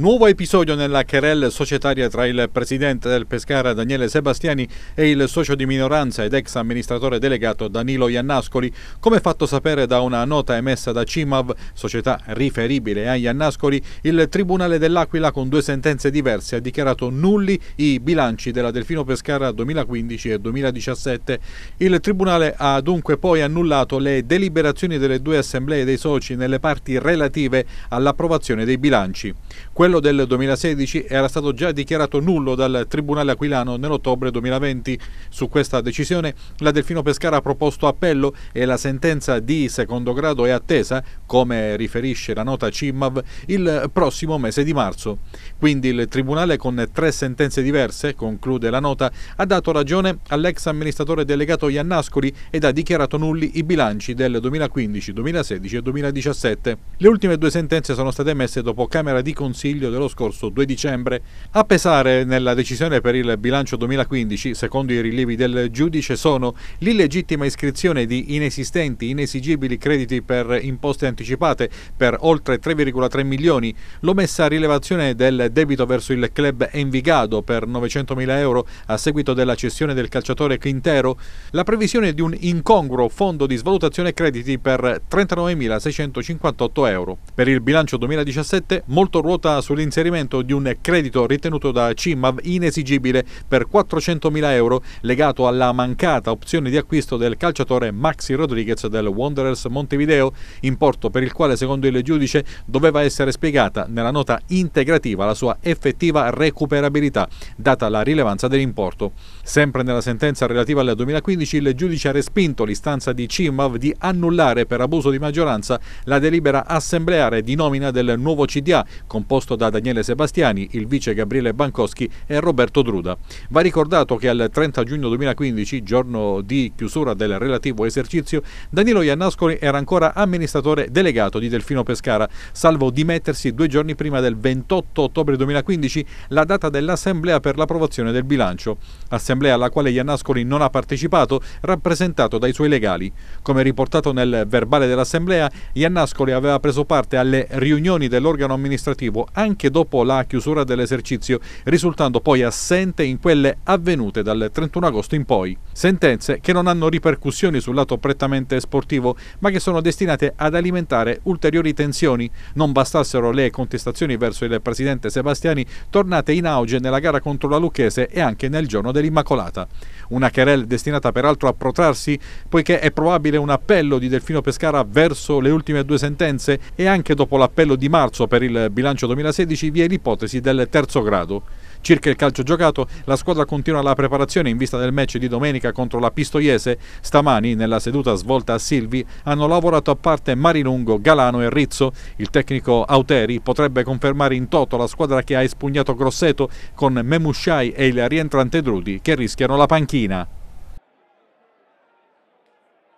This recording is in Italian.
Nuovo episodio nella querelle societaria tra il presidente del Pescara Daniele Sebastiani e il socio di minoranza ed ex amministratore delegato Danilo Iannascoli, come fatto sapere da una nota emessa da CIMAV, società riferibile a Iannascoli, il Tribunale dell'Aquila con due sentenze diverse ha dichiarato nulli i bilanci della Delfino Pescara 2015 e 2017. Il Tribunale ha dunque poi annullato le deliberazioni delle due assemblee dei soci nelle parti relative all'approvazione dei bilanci. Quello quello del 2016 era stato già dichiarato nullo dal Tribunale Aquilano nell'ottobre 2020. Su questa decisione la Delfino Pescara ha proposto appello e la sentenza di secondo grado è attesa, come riferisce la nota CIMAV, il prossimo mese di marzo. Quindi il Tribunale con tre sentenze diverse, conclude la nota, ha dato ragione all'ex amministratore delegato Iannascoli ed ha dichiarato nulli i bilanci del 2015, 2016 e 2017. Le ultime due sentenze sono state emesse dopo Camera di Consiglio Consiglio dello scorso 2 dicembre. A pesare nella decisione per il bilancio 2015, secondo i rilievi del giudice, sono l'illegittima iscrizione di inesistenti, inesigibili crediti per imposte anticipate per oltre 3,3 milioni, l'omessa rilevazione del debito verso il club Envigado per 900 mila euro a seguito della cessione del calciatore Quintero, la previsione di un incongruo fondo di svalutazione crediti per 39.658 euro. Per il bilancio 2017 molto ruota su sull'inserimento di un credito ritenuto da CIMAV inesigibile per 400.000 euro legato alla mancata opzione di acquisto del calciatore Maxi Rodriguez del Wanderers Montevideo, importo per il quale secondo il giudice doveva essere spiegata nella nota integrativa la sua effettiva recuperabilità, data la rilevanza dell'importo. Sempre nella sentenza relativa al 2015 il giudice ha respinto l'istanza di CIMAV di annullare per abuso di maggioranza la delibera assembleare di nomina del nuovo CDA, composto da Daniele Sebastiani, il vice Gabriele Bancoschi e Roberto Druda. Va ricordato che al 30 giugno 2015, giorno di chiusura del relativo esercizio, Danilo Iannascoli era ancora amministratore delegato di Delfino Pescara, salvo dimettersi due giorni prima del 28 ottobre 2015, la data dell'assemblea per l'approvazione del bilancio, assemblea alla quale Iannascoli non ha partecipato, rappresentato dai suoi legali. Come riportato nel verbale dell'assemblea, Iannascoli aveva preso parte alle riunioni dell'organo amministrativo anche anche dopo la chiusura dell'esercizio, risultando poi assente in quelle avvenute dal 31 agosto in poi. Sentenze che non hanno ripercussioni sul lato prettamente sportivo, ma che sono destinate ad alimentare ulteriori tensioni. Non bastassero le contestazioni verso il presidente Sebastiani, tornate in auge nella gara contro la Lucchese e anche nel giorno dell'Immacolata. Una querel destinata peraltro a protrarsi, poiché è probabile un appello di Delfino Pescara verso le ultime due sentenze e anche dopo l'appello di marzo per il bilancio 2016 2016 vi è l'ipotesi del terzo grado. Circa il calcio giocato, la squadra continua la preparazione in vista del match di domenica contro la Pistoiese. Stamani, nella seduta svolta a Silvi, hanno lavorato a parte Marilungo, Galano e Rizzo. Il tecnico Auteri potrebbe confermare in toto la squadra che ha espugnato Grosseto con Memusciai e il rientrante Drudi che rischiano la panchina.